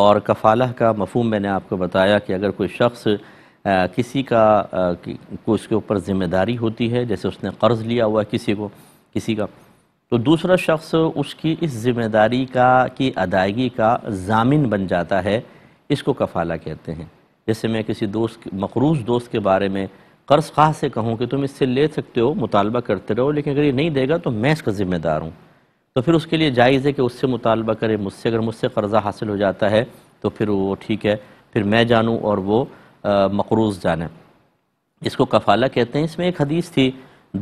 और कफाला का मफहम मैंने आपको बताया कि अगर कोई शख्स किसी का को उसके ऊपर ज़िम्मेदारी होती है जैसे उसने कर्ज़ लिया हुआ किसी को किसी का तो दूसरा शख्स उसकी इस ज़िम्मेदारी का की अदायगी का जामिन बन जाता है इसको कफाला कहते हैं जैसे मैं किसी दोस्त मकरूज दोस्त के बारे में कर्ज़ खास से कहूँ कि तुम इससे ले सकते हो मुतालबा करते रहो लेकिन अगर ये नहीं देगा तो मैं इसका ज़िम्मेदार हूँ तो फिर उसके लिए जायज़ है कि उससे मुतालबा करे मुझसे अगर मुझसे कर्ज़ा हासिल हो जाता है तो फिर वो ठीक है फिर मैं जानूँ और वो मकरूज़ जाने इसको कफाला कहते हैं इसमें एक हदीस थी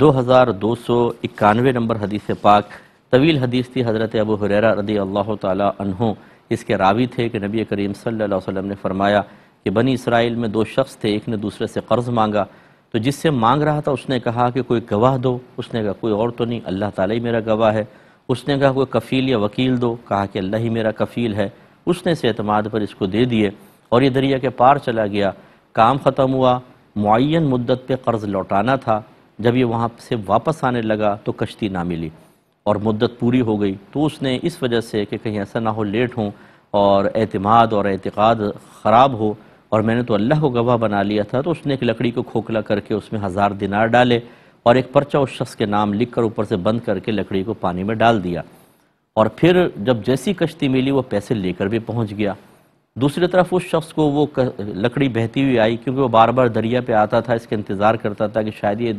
दो हज़ार दो सौ इक्यानवे नंबर हदीस पाक तवील हदीस थी हज़रत अबू हुररा रदी अल्लाह तहों इसके रावी थे कि नबी करीम सल वसम ने फरमाया कि बनी इसराइल में दो शख्स थे एक ने दूसरे से कर्ज़ मांगा तो जिससे मांग रहा था उसने कहा कि कोई गवाह दो उसने कहा कोई और तो नहीं अल्लाह ताला ही मेरा गवाह है उसने कहा कोई कफ़ील या वकील दो कहा कि अल्लाह ही मेरा कफ़ील है उसने से अतमाद पर इसको दे दिए और ये दरिया के पार चला गया काम ख़त्म हुआ मुन मुद्दत पे कर्ज़ लौटाना था जब ये वहाँ से वापस आने लगा तो कश्ती ना मिली और मुद्दत पूरी हो गई तो उसने इस वजह से कि कहीं ऐसा ना हो लेट हों और अतमाद और एतक़ाद ख़राब हो और मैंने तो अल्लाह को गवाह बना लिया था तो उसने एक लकड़ी को खोखला करके उसमें हज़ार दिनार डाले और एक पर्चा उस शख्स के नाम लिखकर ऊपर से बंद करके लकड़ी को पानी में डाल दिया और फिर जब जैसी कश्ती मिली वो पैसे लेकर भी पहुंच गया दूसरी तरफ उस शख्स को वो लकड़ी बहती हुई आई क्योंकि वो बार बार दरिया पे आता था इसका इंतज़ार करता था कि शायद ये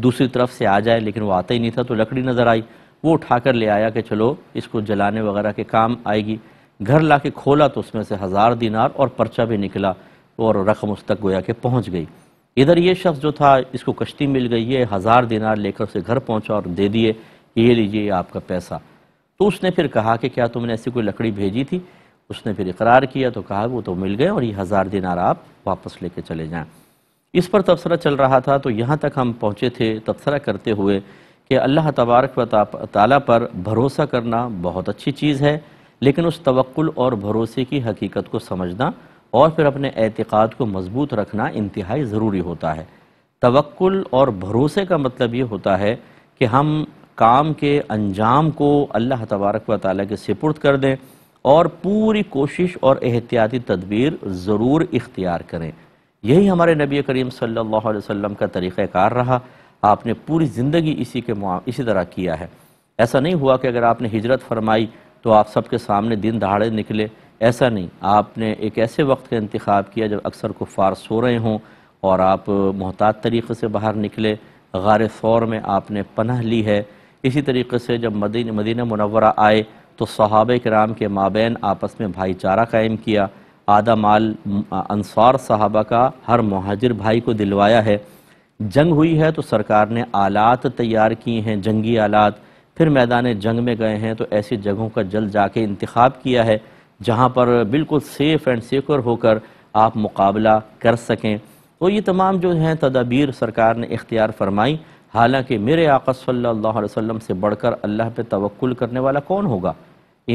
दूसरी तरफ से आ जाए लेकिन वो आता ही नहीं था तो लकड़ी नज़र आई वो उठा कर ले आया कि चलो इसको जलाने वगैरह के काम आएगी घर ला के खोला तो उसमें से हज़ार दिनार और पर्चा भी निकला और रकम उस तक गोया के पहुँच गई इधर ये शख्स जो था इसको कश्ती मिल गई है हज़ार दिनार लेकर उसे घर पहुंचा और दे दिए ये लीजिए आपका पैसा तो उसने फिर कहा कि क्या तुमने ऐसी कोई लकड़ी भेजी थी उसने फिर इकरार किया तो कहा वो तो मिल गए और ये हज़ार दिनार आप वापस लेके चले जाएं इस पर तबसरा चल रहा था तो यहाँ तक हम पहुँचे थे तबसरा करते हुए कि अल्लाह तबारक व ताली पर भरोसा करना बहुत अच्छी चीज़ है लेकिन उस तवक्ल और भरोसे की हकीकत को समझना और फिर अपने एतिकाद को मजबूत रखना इंतहाई ज़रूरी होता है तवक्ल और भरोसे का मतलब ये होता है कि हम काम के अंजाम को अल्लाह तबारक व ताली के सिपुर्द कर दें और पूरी कोशिश और एहतियाती तदबीर ज़रूर इख्तियार करें यही हमारे नबी करीम सल्लल्लाहु अलैहि वसल्लम का तरीक़ार रहा आपने पूरी ज़िंदगी इसी के इसी तरह किया है ऐसा नहीं हुआ कि अगर आपने हिजरत फरमाई तो आप सबके सामने दिन दहाड़े निकले ऐसा नहीं आपने एक ऐसे वक्त का इंतखब किया जब अक्सर कुफ़ार सो रहे हों और आप मोहतात तरीक़े से बाहर निकले गार फौर में आपने पनह ली है इसी तरीके से जब मदीन मदीना मनवरा आए तो सहाब कराम के माबेन आपस में भाईचारा कायम किया आधा माल अनसार साहबा का हर महाजिर भाई को दिलवाया है जंग हुई है तो सरकार ने आलात तैयार किए हैं जंगी आलात फिर मैदान जंग में गए हैं तो ऐसी जगहों का जल्द जाके इंतखब किया है जहाँ पर बिल्कुल सेफ़ एंड सिक्योर होकर आप मुकाबला कर सकें तो ये तमाम जो हैं तदाबीर सरकार ने इख्तियार फरमाई हालांकि मेरे आका सल्लल्लाहु अलैहि वसल्लम से बढ़कर अल्लाह पे तवक्ल करने वाला कौन होगा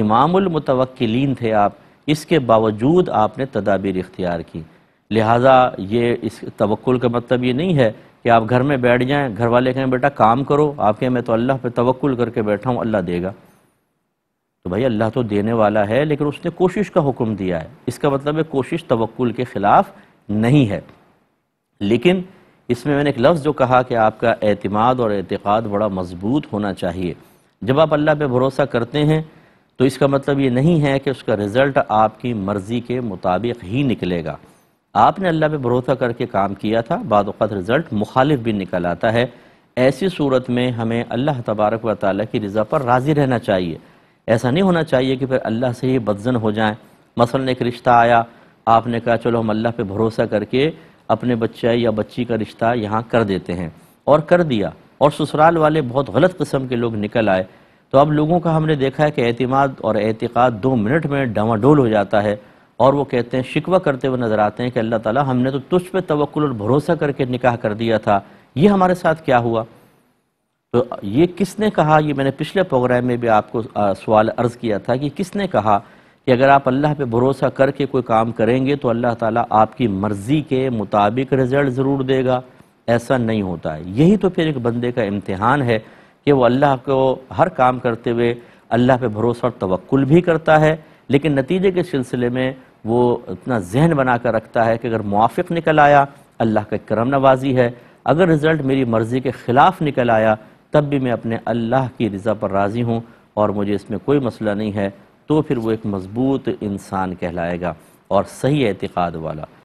इमामुल मुतवक्किलीन थे आप इसके बावजूद आपने तदाबीर इख्तियार की लिहाजा ये इस तवक्ल का मतलब ये नहीं है कि आप घर में बैठ जाएँ घर वाले कहें बेटा काम करो आप कहें मैं तो अल्लाह पे तवक्ल करके बैठा हूँ अल्लाह देगा तो भाई अल्लाह तो देने वाला है लेकिन उसने कोशिश का हुक्म दिया है इसका मतलब है कोशिश तवक्ल के ख़िलाफ़ नहीं है लेकिन इसमें मैंने एक लफ्ज़ जो कहा कि आपका अतमाद और एतक़ाद बड़ा मजबूत होना चाहिए जब आप अल्लाह पे भरोसा करते हैं तो इसका मतलब ये नहीं है कि उसका रिज़ल्ट आपकी मर्ज़ी के मुताबिक ही निकलेगा आपने अल्लाह पे भरोसा करके काम किया था बाद रिज़ल्ट मुखालिफ भी निकल आता है ऐसी सूरत में हमें अल्लाह तबारक व ताली की रज़ा पर राज़ी रहना चाहिए ऐसा नहीं होना चाहिए कि फिर अल्लाह से ही बदजन हो जाएं मसलन एक रिश्ता आया आपने कहा चलो हम अल्लाह पे भरोसा करके अपने बच्चे या बच्ची का रिश्ता यहाँ कर देते हैं और कर दिया और ससुराल वाले बहुत गलत कस्म के लोग निकल आए तो अब लोगों का हमने देखा है कि अतमाद और एहतिकात दो मिनट में डवाडोल हो जाता है और वो कहते हैं शिकवा करते हुए नज़र आते हैं कि अल्लाह ताला हमने तो तुझ पे तवक्ल और भरोसा करके निकाह कर दिया था ये हमारे साथ क्या हुआ तो ये किसने कहा ये मैंने पिछले प्रोग्राम में भी आपको सवाल अर्ज किया था कि किसने कहा कि अगर आप अल्लाह पे भरोसा करके कोई काम करेंगे तो अल्लाह ताला आपकी मर्ज़ी के मुताबिक रिज़ल्ट ज़रूर देगा ऐसा नहीं होता है यही तो फिर एक बंदे का इम्तहान है कि वो अल्लाह को हर काम करते हुए अल्लाह पे भरोसा और तवक्ल भी करता है लेकिन नतीजे के सिलसिले में वो इतना जहन बना कर रखता है कि अगर मुआफ़ निकल आया अल्लाह का करम नवाजी है अगर रिज़ल्ट मेरी मर्ज़ी के ख़िलाफ़ निकल आया तब भी मैं अपने अल्लाह की रज़ा पर राज़ी हूँ और मुझे इसमें कोई मसला नहीं है तो फिर वो एक मज़बूत इंसान कहलाएगा और सही एतक़ाद वाला